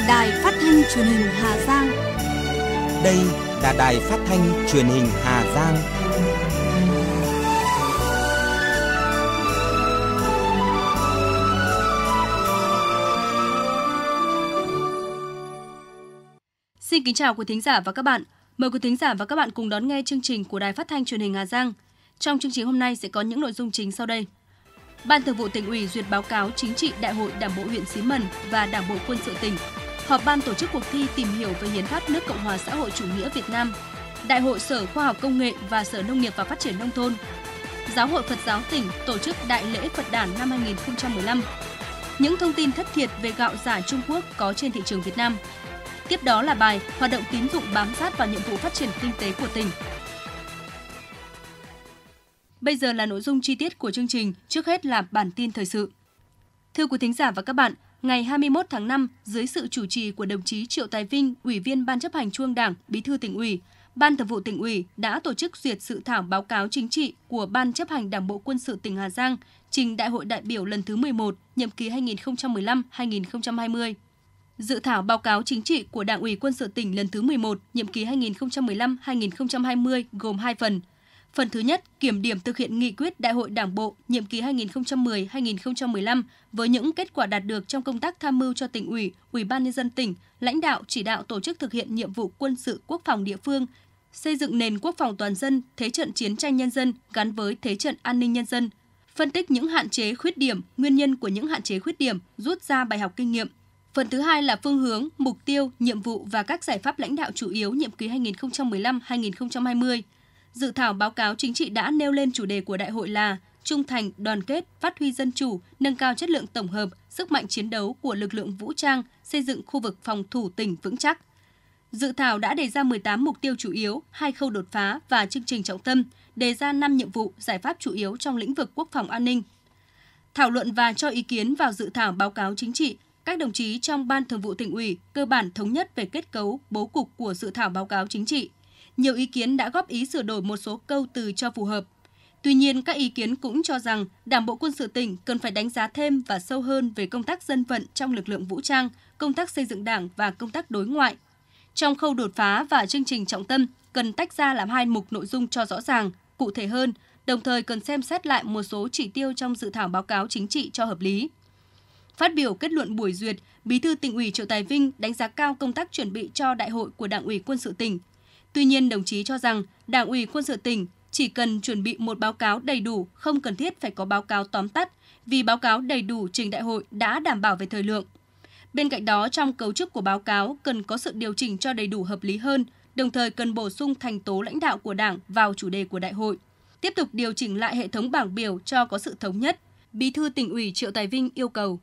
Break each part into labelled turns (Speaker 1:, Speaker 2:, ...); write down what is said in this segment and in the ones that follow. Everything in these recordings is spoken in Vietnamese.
Speaker 1: là Đài Phát thanh Truyền hình Hà Giang.
Speaker 2: Đây là Đài Phát thanh Truyền hình Hà Giang.
Speaker 3: Xin kính chào quý thính giả và các bạn. Mời quý thính giả và các bạn cùng đón nghe chương trình của Đài Phát thanh Truyền hình Hà Giang. Trong chương trình hôm nay sẽ có những nội dung chính sau đây. Ban Thường vụ tỉnh ủy duyệt báo cáo chính trị Đại hội Đảng bộ huyện Xí Mần và Đảng bộ quân sự tỉnh họp ban tổ chức cuộc thi tìm hiểu về hiến pháp nước Cộng hòa xã hội chủ nghĩa Việt Nam, Đại hội Sở Khoa học Công nghệ và Sở Nông nghiệp và Phát triển Nông thôn, Giáo hội Phật giáo tỉnh tổ chức Đại lễ Phật đản năm 2015, những thông tin thất thiệt về gạo giả Trung Quốc có trên thị trường Việt Nam. Tiếp đó là bài Hoạt động tín dụng bám sát vào nhiệm vụ phát triển kinh tế của tỉnh. Bây giờ là nội dung chi tiết của chương trình, trước hết là bản tin thời sự. Thưa quý thính giả và các bạn, Ngày 21 tháng 5, dưới sự chủ trì của đồng chí Triệu Tài Vinh, Ủy viên Ban chấp hành Trung Đảng, Bí thư tỉnh ủy, Ban Thường vụ tỉnh ủy đã tổ chức duyệt sự thảo báo cáo chính trị của Ban chấp hành Đảng bộ quân sự tỉnh Hà Giang trình Đại hội đại biểu lần thứ 11, nhiệm kỳ 2015-2020. Dự thảo báo cáo chính trị của Đảng ủy quân sự tỉnh lần thứ 11, nhiệm kỳ 2015-2020 gồm 2 phần – Phần thứ nhất, kiểm điểm thực hiện nghị quyết Đại hội Đảng bộ nhiệm kỳ 2010-2015 với những kết quả đạt được trong công tác tham mưu cho tỉnh ủy, ủy ban nhân dân tỉnh, lãnh đạo chỉ đạo tổ chức thực hiện nhiệm vụ quân sự quốc phòng địa phương, xây dựng nền quốc phòng toàn dân, thế trận chiến tranh nhân dân gắn với thế trận an ninh nhân dân, phân tích những hạn chế khuyết điểm, nguyên nhân của những hạn chế khuyết điểm, rút ra bài học kinh nghiệm. Phần thứ hai là phương hướng, mục tiêu, nhiệm vụ và các giải pháp lãnh đạo chủ yếu nhiệm kỳ 2015-2020 Dự thảo báo cáo chính trị đã nêu lên chủ đề của đại hội là trung thành, đoàn kết, phát huy dân chủ, nâng cao chất lượng tổng hợp, sức mạnh chiến đấu của lực lượng vũ trang, xây dựng khu vực phòng thủ tỉnh vững chắc. Dự thảo đã đề ra 18 mục tiêu chủ yếu, hai khâu đột phá và chương trình trọng tâm, đề ra 5 nhiệm vụ, giải pháp chủ yếu trong lĩnh vực quốc phòng an ninh. Thảo luận và cho ý kiến vào dự thảo báo cáo chính trị, các đồng chí trong Ban Thường vụ tỉnh ủy cơ bản thống nhất về kết cấu, bố cục của dự thảo báo cáo chính trị, nhiều ý kiến đã góp ý sửa đổi một số câu từ cho phù hợp. Tuy nhiên, các ý kiến cũng cho rằng Đảng bộ quân sự tỉnh cần phải đánh giá thêm và sâu hơn về công tác dân vận trong lực lượng vũ trang, công tác xây dựng Đảng và công tác đối ngoại. Trong khâu đột phá và chương trình trọng tâm, cần tách ra làm hai mục nội dung cho rõ ràng, cụ thể hơn, đồng thời cần xem xét lại một số chỉ tiêu trong dự thảo báo cáo chính trị cho hợp lý. Phát biểu kết luận buổi duyệt, Bí thư tỉnh ủy Triệu Tài Vinh đánh giá cao công tác chuẩn bị cho đại hội của Đảng ủy quân sự tỉnh Tuy nhiên, đồng chí cho rằng Đảng ủy quân sự tỉnh chỉ cần chuẩn bị một báo cáo đầy đủ, không cần thiết phải có báo cáo tóm tắt, vì báo cáo đầy đủ trình đại hội đã đảm bảo về thời lượng. Bên cạnh đó, trong cấu trúc của báo cáo cần có sự điều chỉnh cho đầy đủ hợp lý hơn, đồng thời cần bổ sung thành tố lãnh đạo của Đảng vào chủ đề của đại hội. Tiếp tục điều chỉnh lại hệ thống bảng biểu cho có sự thống nhất, Bí thư tỉnh ủy Triệu Tài Vinh yêu cầu.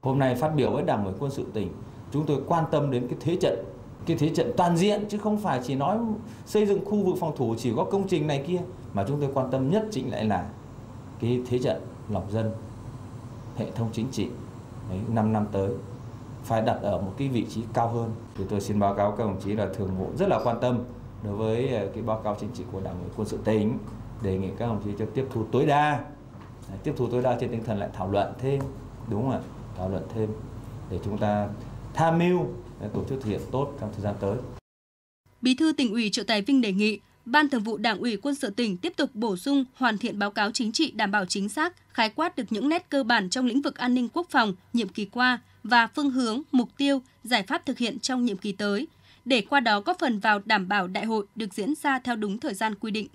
Speaker 2: Hôm nay phát biểu với Đảng ủy quân sự tỉnh, chúng tôi quan tâm đến cái thế trận cái thế trận toàn diện chứ không phải chỉ nói xây dựng khu vực phòng thủ chỉ có công trình này kia mà chúng tôi quan tâm nhất chính lại là cái thế trận lòng dân hệ thống chính trị Đấy, 5 năm tới phải đặt ở một cái vị trí cao hơn thì tôi xin báo cáo các đồng chí là thường vụ rất là quan tâm đối với ờ, cái báo cáo chính trị của đảng ủy quân sự tỉnh đề nghị các đồng chí cho tiếp thu tối đa tiếp thu tối đa trên tinh thần lại thảo luận thêm đúng không ạ thảo luận thêm để chúng ta tham mưu để tổ chức thực hiện tốt trong thời gian tới.
Speaker 3: Bí thư tỉnh ủy Triệu Tài Vinh đề nghị Ban Thường vụ Đảng ủy Quân sự tỉnh tiếp tục bổ sung, hoàn thiện báo cáo chính trị đảm bảo chính xác, khái quát được những nét cơ bản trong lĩnh vực an ninh quốc phòng nhiệm kỳ qua và phương hướng, mục tiêu, giải pháp thực hiện trong nhiệm kỳ tới, để qua đó góp phần vào đảm bảo đại hội được
Speaker 1: diễn ra theo đúng thời gian quy định.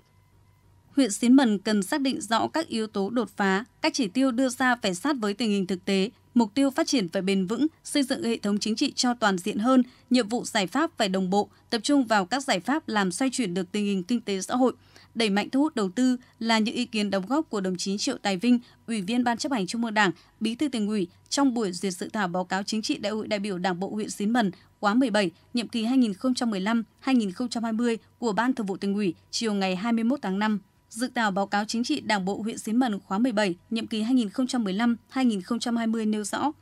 Speaker 1: Huyện Xín Mần cần xác định rõ các yếu tố đột phá, các chỉ tiêu đưa ra phải sát với tình hình thực tế, mục tiêu phát triển phải bền vững, xây dựng hệ thống chính trị cho toàn diện hơn, nhiệm vụ giải pháp phải đồng bộ, tập trung vào các giải pháp làm xoay chuyển được tình hình kinh tế xã hội. Đẩy mạnh thu hút đầu tư là những ý kiến đóng góp của đồng chí Triệu Tài Vinh, Ủy viên Ban chấp hành Trung ương Đảng, Bí thư tỉnh ủy trong buổi duyệt dự thảo báo cáo chính trị Đại hội đại biểu Đảng bộ huyện Xín Mần khóa 17, nhiệm kỳ 2015-2020 của Ban Thường vụ tỉnh ủy chiều ngày 21 tháng 5 dự thảo báo cáo chính trị Đảng bộ huyện Xín Mần khóa 17, nhiệm kỳ 2015-2020 nêu rõ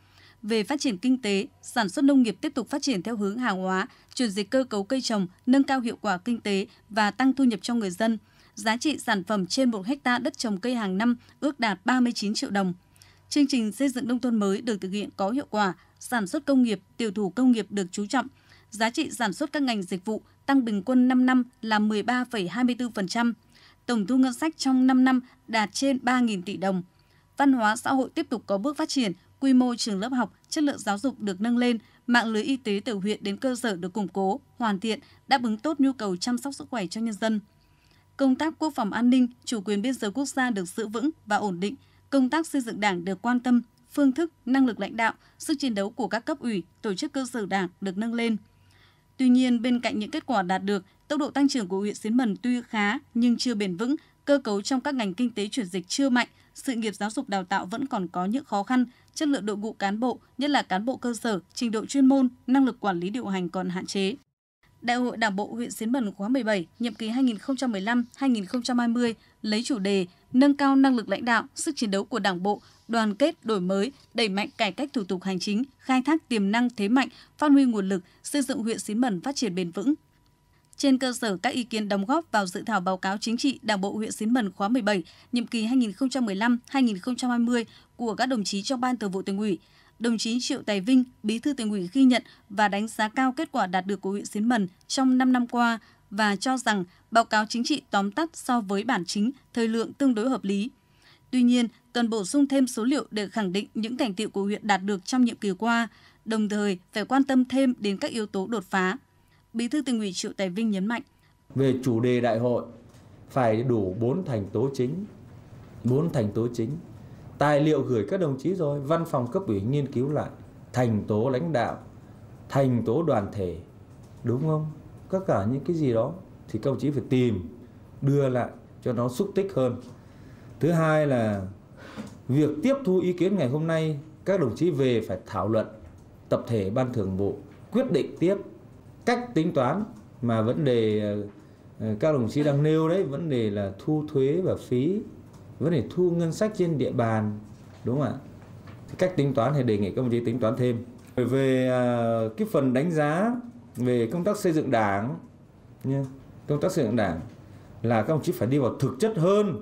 Speaker 1: về phát triển kinh tế, sản xuất nông nghiệp tiếp tục phát triển theo hướng hàng hóa, chuyển dịch cơ cấu cây trồng, nâng cao hiệu quả kinh tế và tăng thu nhập cho người dân. Giá trị sản phẩm trên 1 hecta đất trồng cây hàng năm ước đạt 39 triệu đồng. Chương trình xây dựng nông thôn mới được thực hiện có hiệu quả, sản xuất công nghiệp, tiểu thủ công nghiệp được chú trọng, giá trị sản xuất các ngành dịch vụ tăng bình quân 5 năm là 13,24%, tổng thu ngân sách trong 5 năm đạt trên 3.000 tỷ đồng. Văn hóa xã hội tiếp tục có bước phát triển, quy mô trường lớp học, chất lượng giáo dục được nâng lên, mạng lưới y tế từ huyện đến cơ sở được củng cố, hoàn thiện, đáp ứng tốt nhu cầu chăm sóc sức khỏe cho nhân dân. Công tác quốc phòng an ninh, chủ quyền biên giới quốc gia được giữ vững và ổn định, công tác xây dựng đảng được quan tâm, phương thức, năng lực lãnh đạo, sức chiến đấu của các cấp ủy, tổ chức cơ sở đảng được nâng lên. Tuy nhiên, bên cạnh những kết quả đạt được Tốc độ tăng trưởng của huyện Xín Mần tuy khá nhưng chưa bền vững, cơ cấu trong các ngành kinh tế chuyển dịch chưa mạnh, sự nghiệp giáo dục đào tạo vẫn còn có những khó khăn, chất lượng đội ngũ cán bộ, nhất là cán bộ cơ sở, trình độ chuyên môn, năng lực quản lý điều hành còn hạn chế. Đại hội Đảng bộ huyện Xín Mần khóa 17, nhiệm kỳ 2015-2020 lấy chủ đề nâng cao năng lực lãnh đạo, sức chiến đấu của Đảng bộ, đoàn kết đổi mới, đẩy mạnh cải cách thủ tục hành chính, khai thác tiềm năng thế mạnh, phát huy nguồn lực, xây dựng huyện Xín Mần phát triển bền vững, trên cơ sở các ý kiến đóng góp vào dự thảo báo cáo chính trị Đảng bộ huyện Xín Mần khóa 17, nhiệm kỳ 2015-2020 của các đồng chí trong Ban Thường vụ Tỉnh ủy. Đồng chí Triệu Tài Vinh, Bí thư Tỉnh ủy ghi nhận và đánh giá cao kết quả đạt được của huyện Xín Mần trong 5 năm qua và cho rằng báo cáo chính trị tóm tắt so với bản chính, thời lượng tương đối hợp lý. Tuy nhiên, cần bổ sung thêm số liệu để khẳng định những thành tiệu của huyện đạt được trong nhiệm kỳ qua, đồng thời phải quan tâm thêm đến các yếu tố đột phá, Bí thư tỉnh ủy Triệu Tài Vinh nhấn mạnh.
Speaker 3: Về
Speaker 2: chủ đề đại hội phải đủ 4 thành tố chính, 4 thành tố chính. Tài liệu gửi các đồng chí rồi, văn phòng cấp ủy nghiên cứu lại, thành tố lãnh đạo, thành tố đoàn thể, đúng không? Các cả những cái gì đó thì các đồng chí phải tìm, đưa lại cho nó xúc tích hơn. Thứ hai là việc tiếp thu ý kiến ngày hôm nay các đồng chí về phải thảo luận tập thể ban thường vụ quyết định tiếp cách tính toán mà vấn đề ờ, ờ, các đồng chí đang nêu đấy vấn đề là thu thuế và phí vấn đề thu ngân sách trên địa bàn đúng không ạ thì cách tính toán thì đề nghị các đồng chí tính toán thêm về à, cái phần đánh giá về công tác xây dựng đảng nha công tác xây dựng đảng là các đồng chí phải đi vào thực chất hơn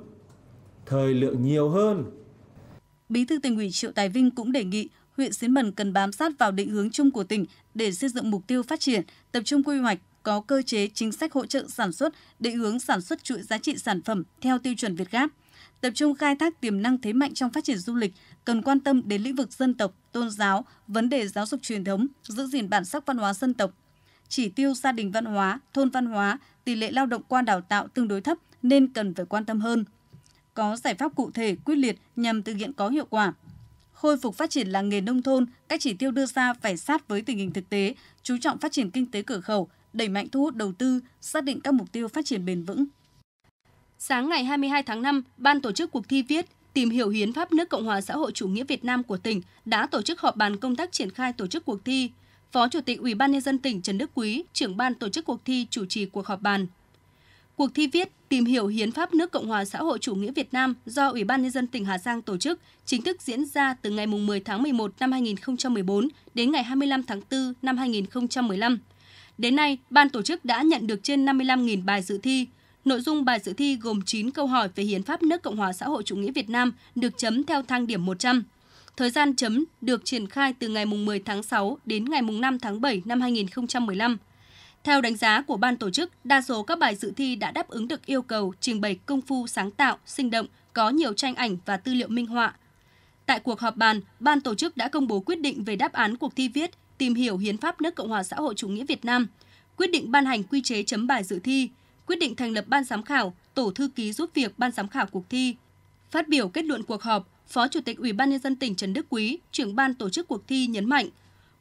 Speaker 2: thời lượng nhiều hơn
Speaker 1: Bí thư tỉnh ủy Triệu Tài Vinh cũng đề nghị huyện Xín Mần cần bám sát vào định hướng chung của tỉnh để xây dựng mục tiêu phát triển, tập trung quy hoạch, có cơ chế chính sách hỗ trợ sản xuất, định hướng sản xuất chuỗi giá trị sản phẩm theo tiêu chuẩn Việt Gáp. Tập trung khai thác tiềm năng thế mạnh trong phát triển du lịch, cần quan tâm đến lĩnh vực dân tộc, tôn giáo, vấn đề giáo dục truyền thống, giữ gìn bản sắc văn hóa dân tộc. Chỉ tiêu gia đình văn hóa, thôn văn hóa, tỷ lệ lao động qua đào tạo tương đối thấp nên cần phải quan tâm hơn. Có giải pháp cụ thể, quyết liệt nhằm thực hiện có hiệu quả khôi phục phát triển làng nghề nông thôn, các chỉ tiêu đưa ra phải sát với tình hình thực tế, chú trọng phát triển kinh tế cửa khẩu, đẩy mạnh thu hút đầu tư, xác định các mục tiêu phát triển bền vững. Sáng ngày 22 tháng 5, Ban tổ chức cuộc thi viết tìm hiểu
Speaker 3: hiến pháp nước Cộng hòa xã hội chủ nghĩa Việt Nam của tỉnh đã tổ chức họp bàn công tác triển khai tổ chức cuộc thi. Phó Chủ tịch Ủy ban nhân dân tỉnh Trần Đức Quý, trưởng ban tổ chức cuộc thi chủ trì cuộc họp bàn. Cuộc thi viết Tìm hiểu Hiến pháp nước Cộng hòa xã hội chủ nghĩa Việt Nam do Ủy ban Nhân dân tỉnh Hà Giang tổ chức chính thức diễn ra từ ngày 10 tháng 11 năm 2014 đến ngày 25 tháng 4 năm 2015. Đến nay, ban tổ chức đã nhận được trên 55.000 bài dự thi. Nội dung bài dự thi gồm 9 câu hỏi về Hiến pháp nước Cộng hòa xã hội chủ nghĩa Việt Nam được chấm theo thang điểm 100. Thời gian chấm được triển khai từ ngày 10 tháng 6 đến ngày 5 tháng 7 năm 2015. Theo đánh giá của ban tổ chức, đa số các bài dự thi đã đáp ứng được yêu cầu trình bày công phu sáng tạo, sinh động, có nhiều tranh ảnh và tư liệu minh họa. Tại cuộc họp bàn, ban tổ chức đã công bố quyết định về đáp án cuộc thi viết Tìm hiểu hiến pháp nước Cộng hòa xã hội chủ nghĩa Việt Nam, quyết định ban hành quy chế chấm bài dự thi, quyết định thành lập ban giám khảo, tổ thư ký giúp việc ban giám khảo cuộc thi. Phát biểu kết luận cuộc họp, Phó Chủ tịch Ủy ban nhân dân tỉnh Trần Đức Quý, trưởng ban tổ chức cuộc thi nhấn mạnh,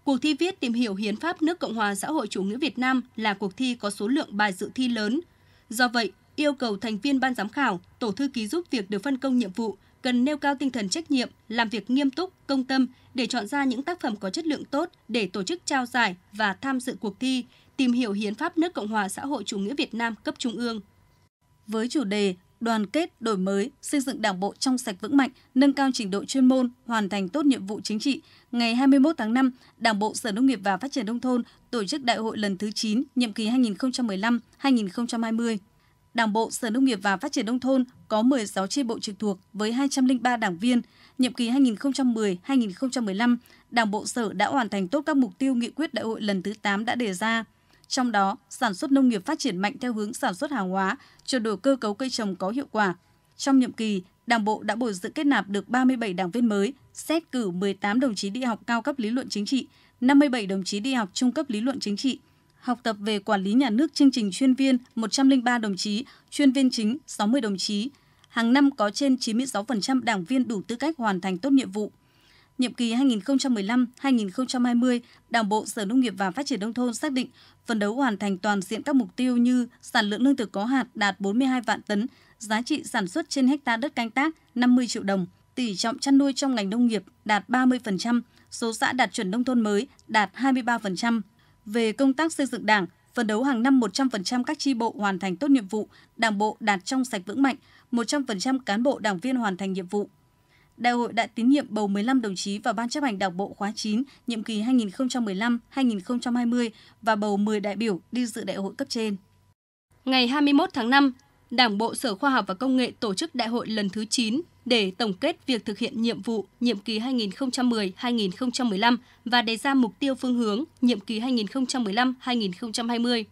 Speaker 3: Cuộc thi viết tìm hiểu hiến pháp nước Cộng hòa xã hội chủ nghĩa Việt Nam là cuộc thi có số lượng bài dự thi lớn. Do vậy, yêu cầu thành viên ban giám khảo, tổ thư ký giúp việc được phân công nhiệm vụ cần nêu cao tinh thần trách nhiệm, làm việc nghiêm túc, công tâm để chọn ra những tác phẩm có chất lượng tốt để tổ chức trao giải và tham dự cuộc thi tìm hiểu hiến pháp nước Cộng hòa xã hội chủ nghĩa Việt Nam cấp trung
Speaker 1: ương. Với chủ đề đoàn kết, đổi mới, xây dựng Đảng bộ trong sạch vững mạnh, nâng cao trình độ chuyên môn, hoàn thành tốt nhiệm vụ chính trị. Ngày 21 tháng 5, Đảng bộ Sở Nông nghiệp và Phát triển nông thôn tổ chức đại hội lần thứ 9, nhiệm kỳ 2015-2020. Đảng bộ Sở Nông nghiệp và Phát triển nông thôn có 16 chi bộ trực thuộc với 203 đảng viên. Nhiệm kỳ 2010-2015, Đảng bộ Sở đã hoàn thành tốt các mục tiêu nghị quyết đại hội lần thứ 8 đã đề ra. Trong đó, sản xuất nông nghiệp phát triển mạnh theo hướng sản xuất hàng hóa, chuyển đổi cơ cấu cây trồng có hiệu quả. Trong nhiệm kỳ, Đảng bộ đã bồi dưỡng kết nạp được 37 đảng viên mới, xét cử 18 đồng chí đi học cao cấp lý luận chính trị, 57 đồng chí đi học trung cấp lý luận chính trị, học tập về quản lý nhà nước chương trình chuyên viên 103 đồng chí, chuyên viên chính 60 đồng chí. Hàng năm có trên 96% đảng viên đủ tư cách hoàn thành tốt nhiệm vụ nhiệm kỳ 2015-2020, Đảng bộ Sở Nông nghiệp và Phát triển nông thôn xác định phấn đấu hoàn thành toàn diện các mục tiêu như sản lượng lương thực có hạt đạt 42 vạn tấn, giá trị sản xuất trên hecta đất canh tác 50 triệu đồng, tỷ trọng chăn nuôi trong ngành nông nghiệp đạt 30%, số xã đạt chuẩn nông thôn mới đạt 23%. Về công tác xây dựng Đảng, phấn đấu hàng năm 100% các chi bộ hoàn thành tốt nhiệm vụ, Đảng bộ đạt trong sạch vững mạnh, 100% cán bộ đảng viên hoàn thành nhiệm vụ. Đại hội đã tín nhiệm bầu 15 đồng chí vào Ban chấp hành Đảng bộ khóa 9, nhiệm kỳ 2015-2020 và bầu 10 đại biểu đi dự đại hội cấp trên. Ngày 21
Speaker 3: tháng 5, Đảng bộ Sở Khoa học và Công nghệ tổ chức đại hội lần thứ 9 để tổng kết việc thực hiện nhiệm vụ nhiệm kỳ 2010-2015 và đề ra mục tiêu phương hướng nhiệm kỳ 2015-2020.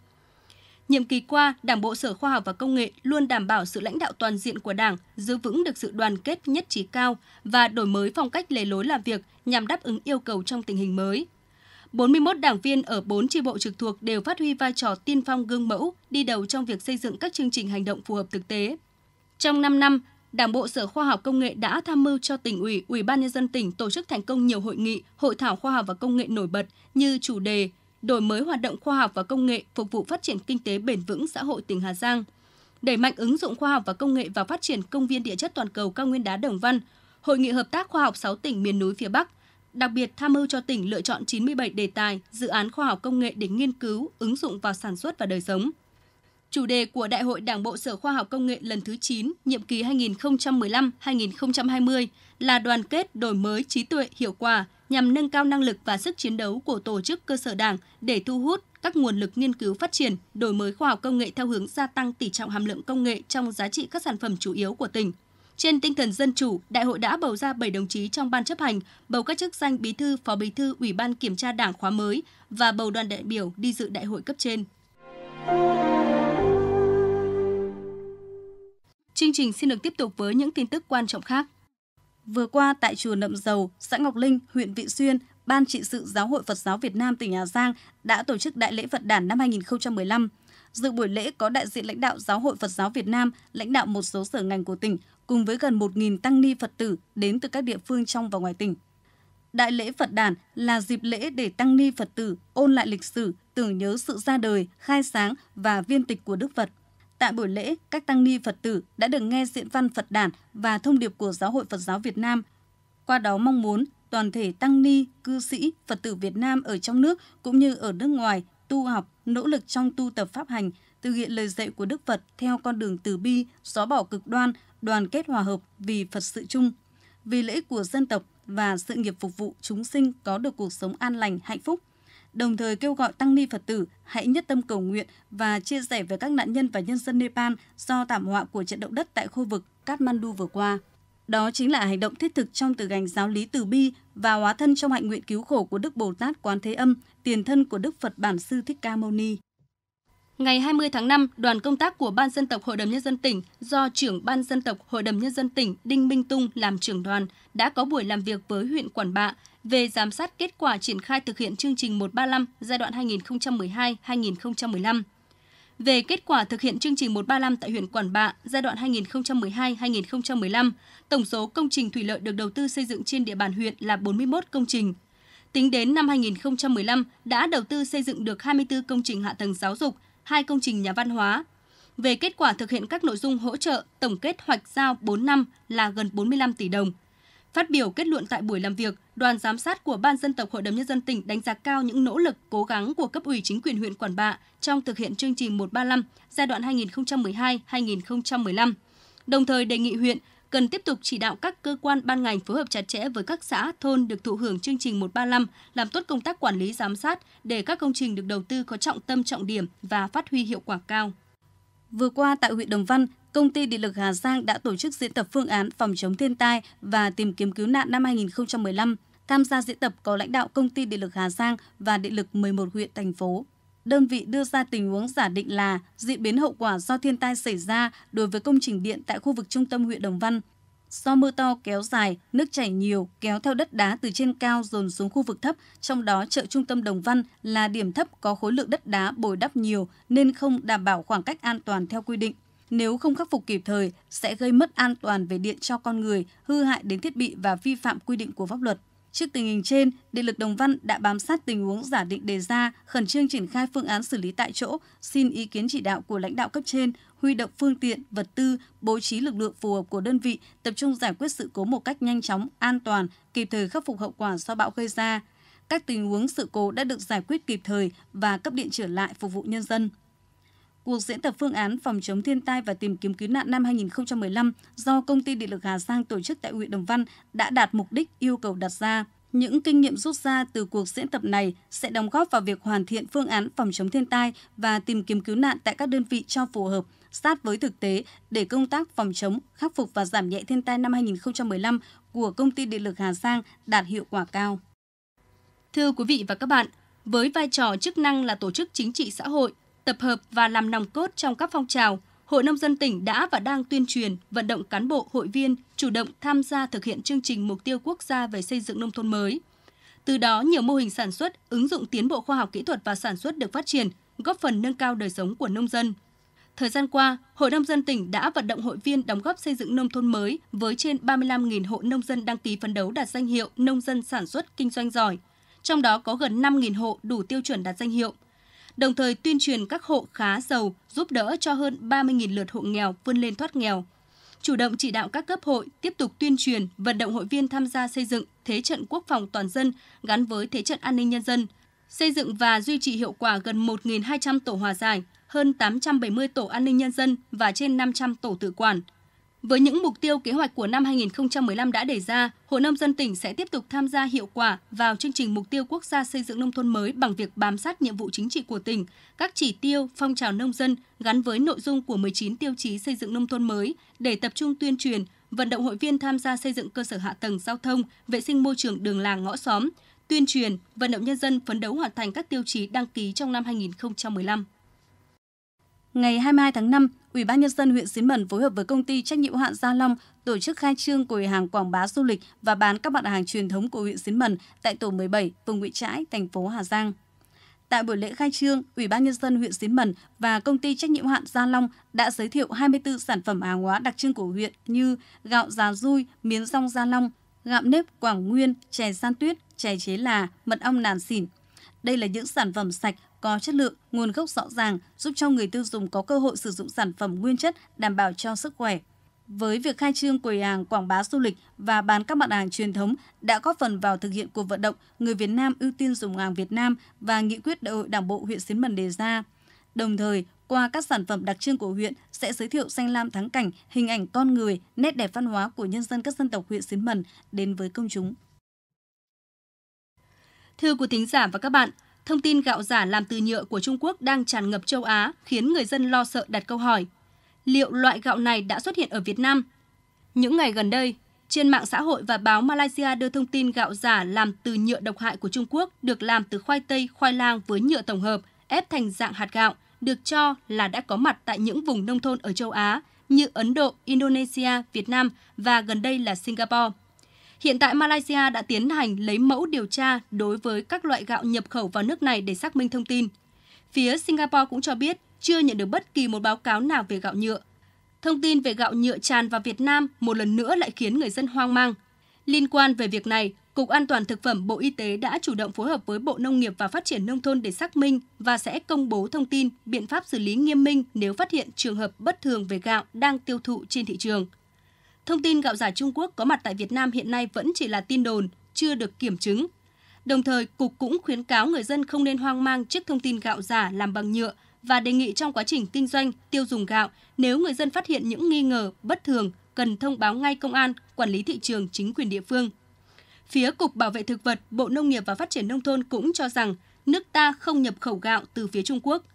Speaker 3: Nhiệm kỳ qua, Đảng bộ Sở Khoa học và Công nghệ luôn đảm bảo sự lãnh đạo toàn diện của Đảng, giữ vững được sự đoàn kết nhất trí cao và đổi mới phong cách lề lối làm việc nhằm đáp ứng yêu cầu trong tình hình mới. 41 đảng viên ở 4 chi bộ trực thuộc đều phát huy vai trò tiên phong gương mẫu, đi đầu trong việc xây dựng các chương trình hành động phù hợp thực tế. Trong 5 năm, Đảng bộ Sở Khoa học Công nghệ đã tham mưu cho tỉnh ủy, Ủy ban nhân dân tỉnh tổ chức thành công nhiều hội nghị, hội thảo khoa học và công nghệ nổi bật như chủ đề đổi mới hoạt động khoa học và công nghệ phục vụ phát triển kinh tế bền vững xã hội tỉnh Hà Giang, đẩy mạnh ứng dụng khoa học và công nghệ vào phát triển công viên địa chất toàn cầu cao nguyên đá Đồng Văn, Hội nghị hợp tác khoa học 6 tỉnh miền núi phía Bắc, đặc biệt tham mưu cho tỉnh lựa chọn 97 đề tài, dự án khoa học công nghệ để nghiên cứu, ứng dụng vào sản xuất và đời sống. Chủ đề của Đại hội Đảng bộ Sở Khoa học Công nghệ lần thứ 9, nhiệm kỳ 2015-2020 là đoàn kết đổi mới trí tuệ hiệu quả nhằm nâng cao năng lực và sức chiến đấu của tổ chức cơ sở đảng để thu hút các nguồn lực nghiên cứu phát triển, đổi mới khoa học công nghệ theo hướng gia tăng tỷ trọng hàm lượng công nghệ trong giá trị các sản phẩm chủ yếu của tỉnh. Trên tinh thần dân chủ, đại hội đã bầu ra 7 đồng chí trong ban chấp hành, bầu các chức danh bí thư, phó bí thư Ủy ban kiểm tra Đảng khóa mới và bầu đoàn đại biểu đi dự đại hội cấp trên.
Speaker 1: Chương trình xin được tiếp tục với những tin tức quan trọng khác. Vừa qua tại chùa Nậm Dầu, xã Ngọc Linh, huyện Vị Xuyên, Ban trị sự Giáo hội Phật giáo Việt Nam tỉnh Hà Giang đã tổ chức đại lễ Phật đản năm 2015. Dự buổi lễ có đại diện lãnh đạo Giáo hội Phật giáo Việt Nam, lãnh đạo một số sở ngành của tỉnh cùng với gần 1.000 tăng ni Phật tử đến từ các địa phương trong và ngoài tỉnh. Đại lễ Phật đản là dịp lễ để tăng ni Phật tử ôn lại lịch sử, tưởng nhớ sự ra đời, khai sáng và viên tịch của Đức Phật – Tại buổi lễ, các tăng ni Phật tử đã được nghe diễn văn Phật đản và thông điệp của Giáo hội Phật giáo Việt Nam. Qua đó mong muốn toàn thể tăng ni, cư sĩ, Phật tử Việt Nam ở trong nước cũng như ở nước ngoài tu học, nỗ lực trong tu tập pháp hành, thực hiện lời dạy của Đức Phật theo con đường từ bi, xóa bỏ cực đoan, đoàn kết hòa hợp vì Phật sự chung, vì lễ của dân tộc và sự nghiệp phục vụ chúng sinh có được cuộc sống an lành, hạnh phúc – đồng thời kêu gọi tăng ni Phật tử hãy nhất tâm cầu nguyện và chia sẻ với các nạn nhân và nhân dân Nepal do thảm họa của trận động đất tại khu vực Kathmandu vừa qua. Đó chính là hành động thiết thực trong từ gành giáo lý từ bi và hóa thân trong hạnh nguyện cứu khổ của Đức Bồ Tát Quán Thế Âm, tiền thân của Đức Phật Bản Sư Thích Ca Mâu Ni. Ngày 20 tháng 5, đoàn công tác của
Speaker 3: Ban dân tộc Hội đồng Nhân dân tỉnh do trưởng Ban dân tộc Hội đồng Nhân dân tỉnh Đinh Minh Tung làm trưởng đoàn đã có buổi làm việc với huyện Quản Bạ về giám sát kết quả triển khai thực hiện chương trình 135 giai đoạn 2012-2015. Về kết quả thực hiện chương trình 135 tại huyện Quản Bạ giai đoạn 2012-2015, tổng số công trình thủy lợi được đầu tư xây dựng trên địa bàn huyện là 41 công trình, tính đến năm 2015 đã đầu tư xây dựng được 24 công trình hạ tầng giáo dục, hai công trình nhà văn hóa. Về kết quả thực hiện các nội dung hỗ trợ, tổng kết hoạch giao 4 năm là gần 45 tỷ đồng. Phát biểu kết luận tại buổi làm việc, đoàn giám sát của Ban dân tộc Hội đồng Nhân dân tỉnh đánh giá cao những nỗ lực, cố gắng của cấp ủy chính quyền huyện Quản Bạ trong thực hiện chương trình 135 giai đoạn 2012-2015, đồng thời đề nghị huyện cần tiếp tục chỉ đạo các cơ quan ban ngành phối hợp chặt chẽ với các xã, thôn được thụ hưởng chương trình 135, làm tốt công tác quản lý giám sát
Speaker 1: để các công trình được đầu tư có trọng tâm trọng điểm và phát huy hiệu quả cao. Vừa qua tại huyện Đồng Văn, Công ty Điện lực Hà Giang đã tổ chức diễn tập phương án phòng chống thiên tai và tìm kiếm cứu nạn năm 2015. Tham gia diễn tập có lãnh đạo Công ty Điện lực Hà Giang và Điện lực 11 huyện thành phố đơn vị đưa ra tình huống giả định là diễn biến hậu quả do thiên tai xảy ra đối với công trình điện tại khu vực trung tâm huyện Đồng Văn. Do mưa to kéo dài, nước chảy nhiều kéo theo đất đá từ trên cao dồn xuống khu vực thấp, trong đó chợ trung tâm Đồng Văn là điểm thấp có khối lượng đất đá bồi đắp nhiều nên không đảm bảo khoảng cách an toàn theo quy định. Nếu không khắc phục kịp thời sẽ gây mất an toàn về điện cho con người, hư hại đến thiết bị và vi phạm quy định của pháp luật. Trước tình hình trên, Điện lực Đồng Văn đã bám sát tình huống giả định đề ra, khẩn trương triển khai phương án xử lý tại chỗ, xin ý kiến chỉ đạo của lãnh đạo cấp trên, huy động phương tiện, vật tư, bố trí lực lượng phù hợp của đơn vị, tập trung giải quyết sự cố một cách nhanh chóng, an toàn, kịp thời khắc phục hậu quả do bão gây ra. Các tình huống sự cố đã được giải quyết kịp thời và cấp điện trở lại phục vụ nhân dân cuộc diễn tập phương án phòng chống thiên tai và tìm kiếm cứu nạn năm 2015 do Công ty Điện lực Hà Giang tổ chức tại huyện Đồng Văn đã đạt mục đích yêu cầu đặt ra. Những kinh nghiệm rút ra từ cuộc diễn tập này sẽ đóng góp vào việc hoàn thiện phương án phòng chống thiên tai và tìm kiếm cứu nạn tại các đơn vị cho phù hợp, sát với thực tế để công tác phòng chống, khắc phục và giảm nhẹ thiên tai năm 2015 của Công ty Điện lực Hà Giang đạt hiệu quả cao. Thưa quý vị và các bạn, với
Speaker 3: vai trò chức năng là tổ chức chính trị xã hội, tập hợp và làm nòng cốt trong các phong trào, Hội Nông dân tỉnh đã và đang tuyên truyền, vận động cán bộ, hội viên chủ động tham gia thực hiện chương trình mục tiêu quốc gia về xây dựng nông thôn mới. Từ đó, nhiều mô hình sản xuất, ứng dụng tiến bộ khoa học kỹ thuật và sản xuất được phát triển, góp phần nâng cao đời sống của nông dân. Thời gian qua, Hội nông dân tỉnh đã vận động hội viên đóng góp xây dựng nông thôn mới với trên 35.000 hộ nông dân đăng ký phấn đấu đạt danh hiệu nông dân sản xuất kinh doanh giỏi. Trong đó có gần 5.000 hộ đủ tiêu chuẩn đạt danh hiệu, đồng thời tuyên truyền các hộ khá giàu giúp đỡ cho hơn 30.000 lượt hộ nghèo vươn lên thoát nghèo. Chủ động chỉ đạo các cấp hội tiếp tục tuyên truyền, vận động hội viên tham gia xây dựng thế trận quốc phòng toàn dân gắn với thế trận an ninh nhân dân, xây dựng và duy trì hiệu quả gần 1.200 tổ hòa giải, hơn 870 tổ an ninh nhân dân và trên 500 tổ tự quản – với những mục tiêu kế hoạch của năm 2015 đã đề ra, Hội nông dân tỉnh sẽ tiếp tục tham gia hiệu quả vào chương trình mục tiêu quốc gia xây dựng nông thôn mới bằng việc bám sát nhiệm vụ chính trị của tỉnh, các chỉ tiêu, phong trào nông dân gắn với nội dung của 19 tiêu chí xây dựng nông thôn mới để tập trung tuyên truyền, vận động hội viên tham gia xây dựng cơ sở hạ tầng giao thông, vệ sinh môi trường đường làng ngõ xóm, tuyên truyền, vận động nhân dân phấn đấu hoàn thành các
Speaker 1: tiêu chí đăng ký trong năm 2015 ngày 22 tháng 5, Ủy ban nhân dân huyện Xín Mần phối hợp với công ty trách nhiệm hạn Gia Long tổ chức khai trương quầy hàng quảng bá du lịch và bán các mặt hàng truyền thống của huyện Xín Mần tại tổ 17, phường Nguyễn Trãi, thành phố Hà Giang. Tại buổi lễ khai trương, Ủy ban nhân dân huyện Xín Mần và công ty trách nhiệm hạn Gia Long đã giới thiệu 24 sản phẩm hàng hóa đặc trưng của huyện như gạo già dui, miến rong Gia Long, gạo nếp Quảng Nguyên, chè san tuyết, chè chế là, mật ong nàn xỉn. Đây là những sản phẩm sạch có chất lượng, nguồn gốc rõ ràng, giúp cho người tiêu dùng có cơ hội sử dụng sản phẩm nguyên chất đảm bảo cho sức khỏe. Với việc khai trương quầy hàng quảng bá du lịch và bán các mặt hàng truyền thống đã góp phần vào thực hiện cuộc vận động người Việt Nam ưu tiên dùng hàng Việt Nam và nghị quyết đại hội Đảng bộ huyện Xín Mần đề ra. Đồng thời, qua các sản phẩm đặc trưng của huyện sẽ giới thiệu xanh lam thắng cảnh, hình ảnh con người, nét đẹp văn hóa của nhân dân các dân tộc huyện Xín Mần đến với công chúng. Thưa quý thính giả và các bạn, Thông
Speaker 3: tin gạo giả làm từ nhựa của Trung Quốc đang tràn ngập châu Á khiến người dân lo sợ đặt câu hỏi. Liệu loại gạo này đã xuất hiện ở Việt Nam? Những ngày gần đây, trên mạng xã hội và báo Malaysia đưa thông tin gạo giả làm từ nhựa độc hại của Trung Quốc được làm từ khoai tây, khoai lang với nhựa tổng hợp, ép thành dạng hạt gạo, được cho là đã có mặt tại những vùng nông thôn ở châu Á như Ấn Độ, Indonesia, Việt Nam và gần đây là Singapore. Hiện tại Malaysia đã tiến hành lấy mẫu điều tra đối với các loại gạo nhập khẩu vào nước này để xác minh thông tin. Phía Singapore cũng cho biết chưa nhận được bất kỳ một báo cáo nào về gạo nhựa. Thông tin về gạo nhựa tràn vào Việt Nam một lần nữa lại khiến người dân hoang mang. Liên quan về việc này, Cục An toàn Thực phẩm Bộ Y tế đã chủ động phối hợp với Bộ Nông nghiệp và Phát triển Nông thôn để xác minh và sẽ công bố thông tin, biện pháp xử lý nghiêm minh nếu phát hiện trường hợp bất thường về gạo đang tiêu thụ trên thị trường. Thông tin gạo giả Trung Quốc có mặt tại Việt Nam hiện nay vẫn chỉ là tin đồn, chưa được kiểm chứng. Đồng thời, Cục cũng khuyến cáo người dân không nên hoang mang trước thông tin gạo giả làm bằng nhựa và đề nghị trong quá trình kinh doanh, tiêu dùng gạo, nếu người dân phát hiện những nghi ngờ bất thường, cần thông báo ngay công an, quản lý thị trường, chính quyền địa phương. Phía Cục Bảo vệ Thực vật, Bộ Nông nghiệp và Phát triển Nông thôn cũng cho rằng nước ta không nhập khẩu gạo từ phía Trung Quốc –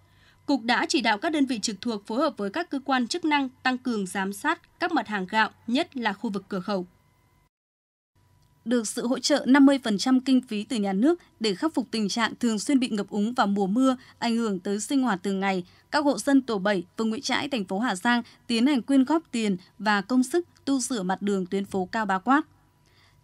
Speaker 3: Cục đã chỉ đạo các đơn vị trực thuộc phối hợp với các cơ quan
Speaker 1: chức năng tăng cường giám sát các mặt hàng gạo, nhất là khu vực cửa khẩu. Được sự hỗ trợ 50% kinh phí từ nhà nước để khắc phục tình trạng thường xuyên bị ngập úng vào mùa mưa, ảnh hưởng tới sinh hoạt từng ngày, các hộ dân tổ 7, phường Nguyễn Trãi, thành phố Hà Giang tiến hành quyên góp tiền và công sức tu sửa mặt đường tuyến phố Cao Bá Quát.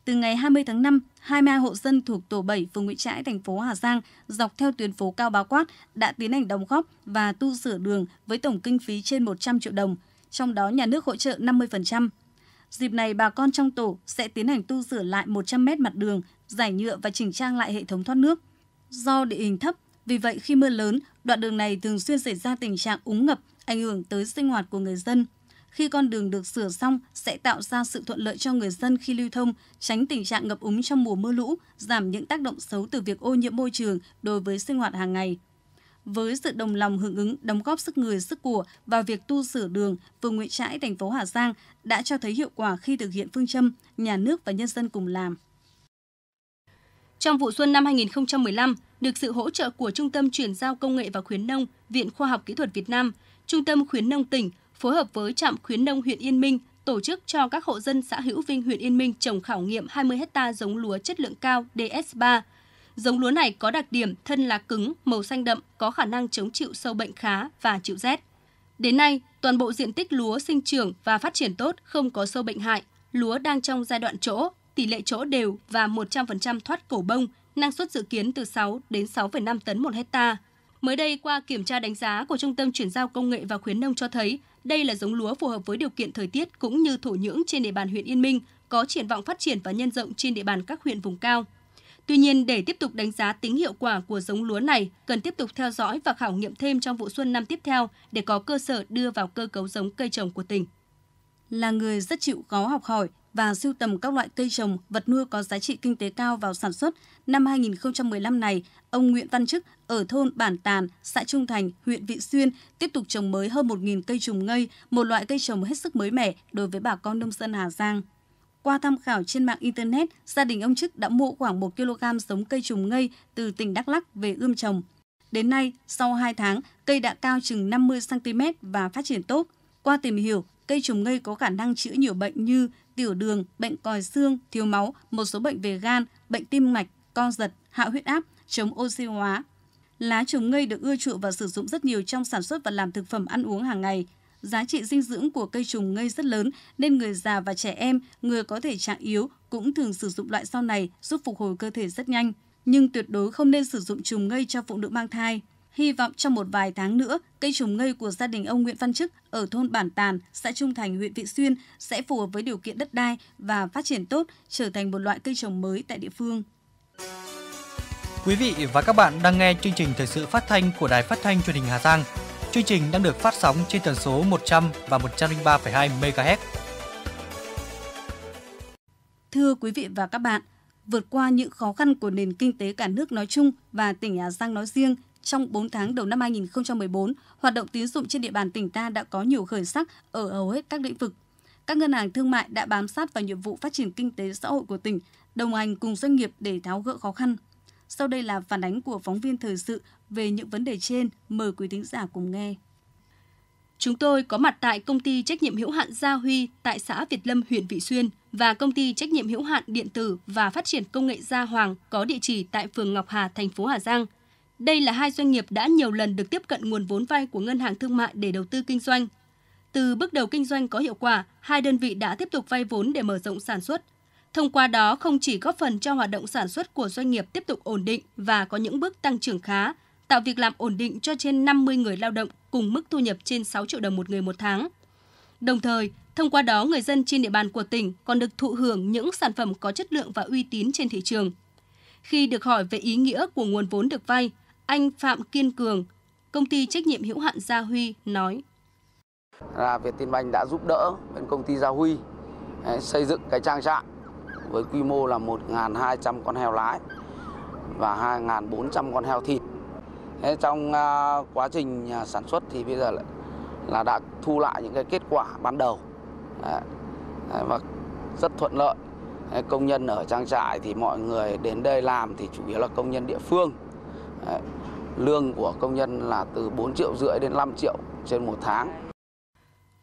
Speaker 1: Từ ngày 20 tháng 5, 22 hộ dân thuộc tổ 7 phường Nguyễn Trãi, thành phố Hà Giang dọc theo tuyến phố Cao Bá Quát đã tiến hành đóng góp và tu sửa đường với tổng kinh phí trên 100 triệu đồng, trong đó nhà nước hỗ trợ 50%. Dịp này, bà con trong tổ sẽ tiến hành tu sửa lại 100 mét mặt đường, giải nhựa và chỉnh trang lại hệ thống thoát nước. Do địa hình thấp, vì vậy khi mưa lớn, đoạn đường này thường xuyên xảy ra tình trạng úng ngập, ảnh hưởng tới sinh hoạt của người dân. Khi con đường được sửa xong sẽ tạo ra sự thuận lợi cho người dân khi lưu thông, tránh tình trạng ngập úng trong mùa mưa lũ, giảm những tác động xấu từ việc ô nhiễm môi trường đối với sinh hoạt hàng ngày. Với sự đồng lòng hưởng ứng, đóng góp sức người, sức của vào việc tu sửa đường, phường Nguyễn Trãi, thành phố Hà Giang đã cho thấy hiệu quả khi thực hiện phương châm nhà nước và nhân dân cùng làm. Trong vụ xuân năm 2015, được sự hỗ trợ của
Speaker 3: Trung tâm chuyển giao công nghệ và khuyến nông, Viện Khoa học Kỹ thuật Việt Nam, Trung tâm khuyến nông tỉnh phối hợp với trạm khuyến nông huyện Yên Minh tổ chức cho các hộ dân xã Hữu Vinh huyện Yên Minh trồng khảo nghiệm 20 hecta giống lúa chất lượng cao DS3. Giống lúa này có đặc điểm thân lá cứng, màu xanh đậm, có khả năng chống chịu sâu bệnh khá và chịu rét. Đến nay, toàn bộ diện tích lúa sinh trưởng và phát triển tốt, không có sâu bệnh hại. Lúa đang trong giai đoạn chỗ, tỷ lệ chỗ đều và 100% thoát cổ bông, năng suất dự kiến từ 6 đến 6,5 tấn một hecta. Mới đây, qua kiểm tra đánh giá của Trung tâm Chuyển giao Công nghệ và Khuyến nông cho thấy, đây là giống lúa phù hợp với điều kiện thời tiết cũng như thổ nhưỡng trên địa bàn huyện Yên Minh, có triển vọng phát triển và nhân rộng trên địa bàn các huyện vùng cao. Tuy nhiên, để tiếp tục đánh giá tính hiệu quả của giống lúa này, cần tiếp tục theo dõi và khảo nghiệm thêm trong vụ xuân năm tiếp theo để có cơ sở đưa vào cơ cấu giống
Speaker 1: cây trồng của tỉnh. Là người rất chịu khó học hỏi, và sưu tầm các loại cây trồng, vật nuôi có giá trị kinh tế cao vào sản xuất, năm 2015 này, ông Nguyễn Văn Chức ở thôn Bản Tàn, xã Trung Thành, huyện Vị Xuyên tiếp tục trồng mới hơn 1.000 cây trùng ngây, một loại cây trồng hết sức mới mẻ đối với bà con nông dân Hà Giang. Qua tham khảo trên mạng Internet, gia đình ông Chức đã mua khoảng 1 kg giống cây trùng ngây từ tỉnh Đắk Lắc về ươm trồng. Đến nay, sau 2 tháng, cây đã cao chừng 50cm và phát triển tốt. Qua tìm hiểu, cây trồng ngây có khả năng chữa nhiều bệnh như tiểu đường, bệnh còi xương, thiếu máu, một số bệnh về gan, bệnh tim mạch, co giật, hạ huyết áp, chống oxy hóa. Lá trồng ngây được ưa chuộng và sử dụng rất nhiều trong sản xuất và làm thực phẩm ăn uống hàng ngày. Giá trị dinh dưỡng của cây trùng ngây rất lớn nên người già và trẻ em, người có thể trạng yếu cũng thường sử dụng loại sau này giúp phục hồi cơ thể rất nhanh. Nhưng tuyệt đối không nên sử dụng trùng ngây cho phụ nữ mang thai. Hy vọng trong một vài tháng nữa, cây trồng ngây của gia đình ông Nguyễn Văn Chức ở thôn Bản Tàn, xã Trung Thành, huyện Vị Xuyên sẽ phù hợp với điều kiện đất đai và phát triển tốt, trở thành một loại cây trồng mới tại địa phương.
Speaker 2: Quý vị và các bạn đang nghe chương trình thời sự phát thanh của Đài Phát thanh Truyền hình Hà Giang. Chương trình đang được phát sóng trên tần số 100 và 103,2 MHz.
Speaker 1: Thưa quý vị và các bạn, vượt qua những khó khăn của nền kinh tế cả nước nói chung và tỉnh Hà Giang nói riêng, trong 4 tháng đầu năm 2014, hoạt động tín dụng trên địa bàn tỉnh ta đã có nhiều khởi sắc ở hầu hết các lĩnh vực. Các ngân hàng thương mại đã bám sát vào nhiệm vụ phát triển kinh tế xã hội của tỉnh, đồng hành cùng doanh nghiệp để tháo gỡ khó khăn. Sau đây là phản ánh của phóng viên thời sự về những vấn đề trên, mời quý thính giả cùng nghe. Chúng tôi có mặt tại
Speaker 3: công ty trách nhiệm hữu hạn Gia Huy tại xã Việt Lâm, huyện Vị Xuyên và công ty trách nhiệm hữu hạn điện tử và phát triển công nghệ Gia Hoàng có địa chỉ tại phường Ngọc Hà, thành phố Hà Giang đây là hai doanh nghiệp đã nhiều lần được tiếp cận nguồn vốn vay của Ngân hàng Thương mại để đầu tư kinh doanh. Từ bước đầu kinh doanh có hiệu quả, hai đơn vị đã tiếp tục vay vốn để mở rộng sản xuất. Thông qua đó không chỉ góp phần cho hoạt động sản xuất của doanh nghiệp tiếp tục ổn định và có những bước tăng trưởng khá, tạo việc làm ổn định cho trên 50 người lao động cùng mức thu nhập trên 6 triệu đồng một người một tháng. Đồng thời, thông qua đó người dân trên địa bàn của tỉnh còn được thụ hưởng những sản phẩm có chất lượng và uy tín trên thị trường. Khi được hỏi về ý nghĩa của nguồn vốn được vay, anh Phạm Kiên Cường, công ty trách nhiệm hữu hạn Gia Huy nói.
Speaker 2: Là Vietinbank đã giúp đỡ bên công ty Gia Huy à, xây dựng cái trang trại với quy mô là 1.200 con heo lái và 2.400 con heo thịt. Thế trong à, quá trình à, sản xuất thì bây giờ là đã thu lại những cái kết quả ban đầu và rất thuận lợi công nhân ở trang trại thì mọi người đến đây làm thì chủ yếu là công nhân địa phương Đấy. Ờ, lương của công nhân là từ 4 triệu rưỡi đến 5 triệu trên một tháng.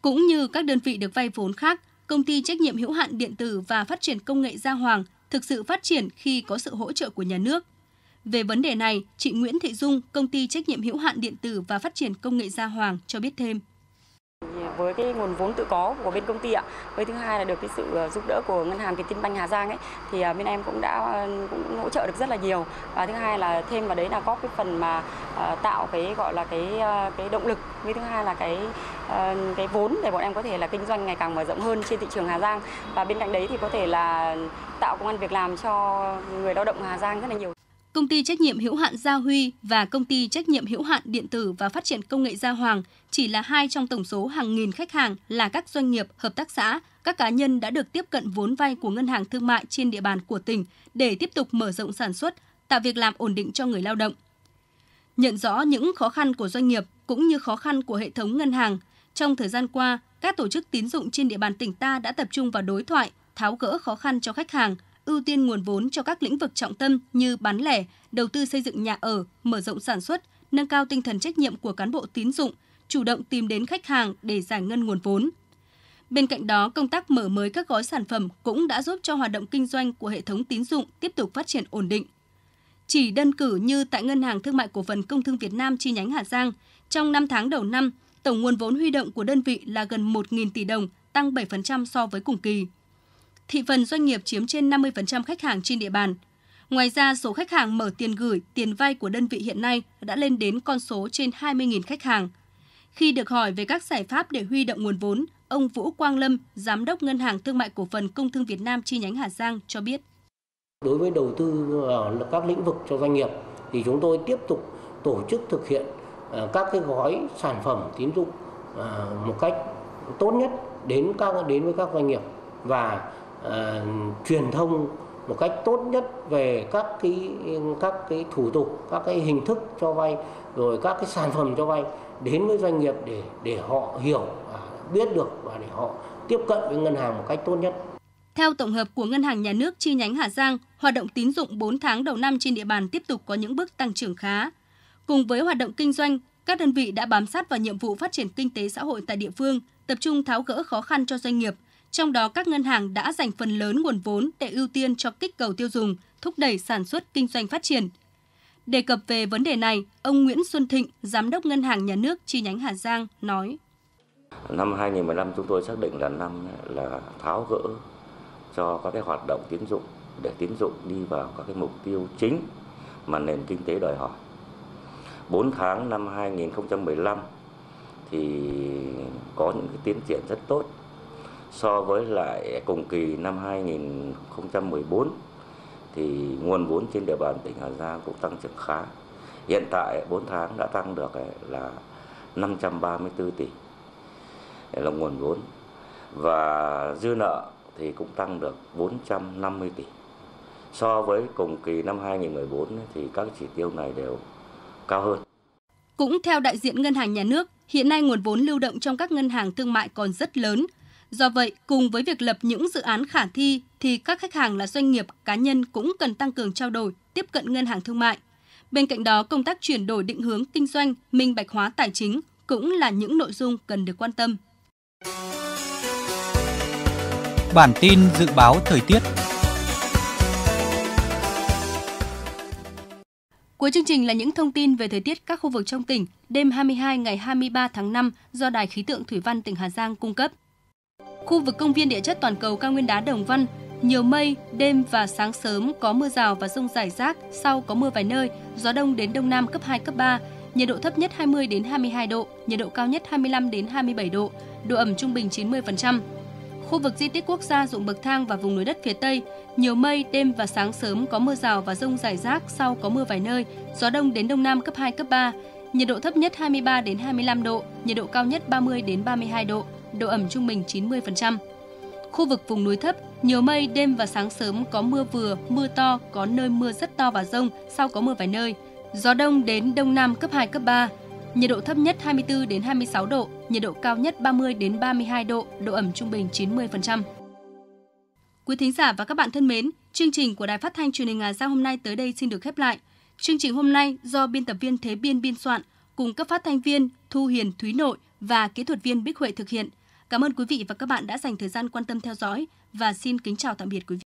Speaker 3: Cũng như các đơn vị được vay vốn khác, công ty trách nhiệm hữu hạn điện tử và phát triển công nghệ Gia Hoàng thực sự phát triển khi có sự hỗ trợ của nhà nước. Về vấn đề này, chị Nguyễn Thị Dung, công ty trách nhiệm hữu hạn điện tử và phát triển công nghệ Gia Hoàng cho biết thêm với cái nguồn vốn tự có của bên công ty ạ với thứ hai là được cái sự ờ, giúp đỡ của ngân hàng Vietinbank Hà Giang ấy thì ờ, bên em cũng đã ờ, cũng hỗ trợ được rất là nhiều và thứ hai là thêm vào đấy là có cái phần mà tạo cái gọi là cái cái động lực với thứ hai là cái cái vốn để bọn em có thể là kinh doanh ngày càng mở rộng hơn trên thị trường Hà Giang và bên cạnh đấy thì có thể là tạo công an việc làm cho người lao động Hà Giang rất là nhiều công ty trách nhiệm hữu hạn Gia Huy và công ty trách nhiệm hữu hạn điện tử và phát triển công nghệ Gia Hoàng chỉ là hai trong tổng số hàng nghìn khách hàng là các doanh nghiệp, hợp tác xã, các cá nhân đã được tiếp cận vốn vay của ngân hàng thương mại trên địa bàn của tỉnh để tiếp tục mở rộng sản xuất, tạo việc làm ổn định cho người lao động. Nhận rõ những khó khăn của doanh nghiệp cũng như khó khăn của hệ thống ngân hàng, trong thời gian qua, các tổ chức tín dụng trên địa bàn tỉnh ta đã tập trung vào đối thoại, tháo gỡ khó khăn cho khách hàng – ưu tiên nguồn vốn cho các lĩnh vực trọng tâm như bán lẻ, đầu tư xây dựng nhà ở, mở rộng sản xuất, nâng cao tinh thần trách nhiệm của cán bộ tín dụng, chủ động tìm đến khách hàng để giải ngân nguồn vốn. Bên cạnh đó, công tác mở mới các gói sản phẩm cũng đã giúp cho hoạt động kinh doanh của hệ thống tín dụng tiếp tục phát triển ổn định. Chỉ đơn cử như tại Ngân hàng Thương mại Cổ phần Công thương Việt Nam chi nhánh Hà Giang, trong 5 tháng đầu năm, tổng nguồn vốn huy động của đơn vị là gần 1.000 tỷ đồng, tăng 7% so với cùng kỳ thị phần doanh nghiệp chiếm trên 50% khách hàng trên địa bàn. Ngoài ra, số khách hàng mở tiền gửi, tiền vay của đơn vị hiện nay đã lên đến con số trên 20.000 khách hàng. Khi được hỏi về các giải pháp để huy động nguồn vốn, ông Vũ Quang Lâm, Giám đốc Ngân hàng Thương mại Cổ phần Công thương Việt Nam chi nhánh Hà Giang cho biết.
Speaker 2: Đối với đầu tư vào các lĩnh vực cho doanh nghiệp thì chúng tôi tiếp tục tổ chức thực hiện à, các cái gói sản phẩm tín dụng à, một cách tốt nhất đến các đến với các doanh nghiệp và Ờ, truyền thông một cách tốt nhất về các cái các cái thủ tục các cái hình thức cho vay rồi các cái sản phẩm cho vay đến với doanh nghiệp để họ hiểu và biết được và để họ tiếp cận với ngân hàng một cách tốt nhất.
Speaker 3: Theo tổng hợp của Ngân hàng Nhà nước chi nhánh Hà Giang, hoạt động tín dụng 4 tháng đầu năm trên địa bàn tiếp tục có những bước tăng trưởng khá. Cùng với hoạt động kinh doanh, các đơn vị đã bám sát vào nhiệm vụ phát triển kinh tế xã hội tại địa phương, tập trung tháo gỡ khó khăn cho doanh nghiệp, trong đó, các ngân hàng đã dành phần lớn nguồn vốn để ưu tiên cho kích cầu tiêu dùng, thúc đẩy sản xuất kinh doanh phát triển. Đề cập về vấn đề này, ông Nguyễn Xuân Thịnh, Giám đốc Ngân hàng Nhà nước chi nhánh Hà Giang nói.
Speaker 2: Năm 2015 chúng tôi xác định là năm là tháo gỡ cho các cái hoạt động tín dụng để tín dụng đi vào các cái mục tiêu chính mà nền kinh tế đòi hỏi. 4 tháng năm 2015 thì có những cái tiến triển rất tốt so với lại cùng kỳ năm 2014 thì nguồn vốn trên địa bàn tỉnh Hà Giang cũng tăng trưởng khá. Hiện tại 4 tháng đã tăng được là 534 tỷ là nguồn vốn và dư nợ thì cũng tăng được 450 tỷ. So với cùng kỳ năm 2014 thì các chỉ tiêu này đều cao hơn.
Speaker 3: Cũng theo đại diện Ngân hàng Nhà nước, hiện nay nguồn vốn lưu động trong các ngân hàng thương mại còn rất lớn, Do vậy, cùng với việc lập những dự án khả thi thì các khách hàng là doanh nghiệp, cá nhân cũng cần tăng cường trao đổi, tiếp cận ngân hàng thương mại. Bên cạnh đó, công tác chuyển đổi định hướng kinh doanh, minh bạch hóa tài chính cũng là những nội dung cần được quan tâm.
Speaker 2: Bản tin dự báo thời tiết
Speaker 3: Cuối chương trình là những thông tin về thời tiết các khu vực trong tỉnh đêm 22 ngày 23 tháng 5 do Đài khí tượng Thủy văn tỉnh Hà Giang cung cấp. Khu vực công viên địa chất toàn cầu cao nguyên đá Đồng Văn, nhiều mây, đêm và sáng sớm có mưa rào và rông rải rác, sau có mưa vài nơi, gió đông đến đông nam cấp 2 cấp 3, nhiệt độ thấp nhất 20 đến 22 độ, nhiệt độ cao nhất 25 đến 27 độ, độ ẩm trung bình 90%. Khu vực di tích quốc gia dụng bậc thang và vùng núi đất phía Tây, nhiều mây, đêm và sáng sớm có mưa rào và rông rải rác, sau có mưa vài nơi, gió đông đến đông nam cấp 2 cấp 3, nhiệt độ thấp nhất 23 đến 25 độ, nhiệt độ cao nhất 30 đến 32 độ, độ ẩm trung bình 90%. Khu vực vùng núi thấp, nhiều mây, đêm và sáng sớm có mưa vừa, mưa to, có nơi mưa rất to và rông, sau có mưa vài nơi. Gió đông đến đông nam cấp 2, cấp 3. Nhiệt độ thấp nhất 24 đến 26 độ, nhiệt độ cao nhất 30 đến 32 độ, độ ẩm trung bình 90%. Quý thính giả và các bạn thân mến, chương trình của Đài Phát thanh Truyền hình Hà Giang hôm nay tới đây xin được khép lại. Chương trình hôm nay do biên tập viên Thế Biên biên soạn, cùng các phát thanh viên Thu Hiền Thúy Nội và kỹ thuật viên Bích Huệ thực hiện – Cảm ơn quý vị và các bạn đã dành thời gian quan tâm theo dõi và xin kính chào tạm biệt quý vị.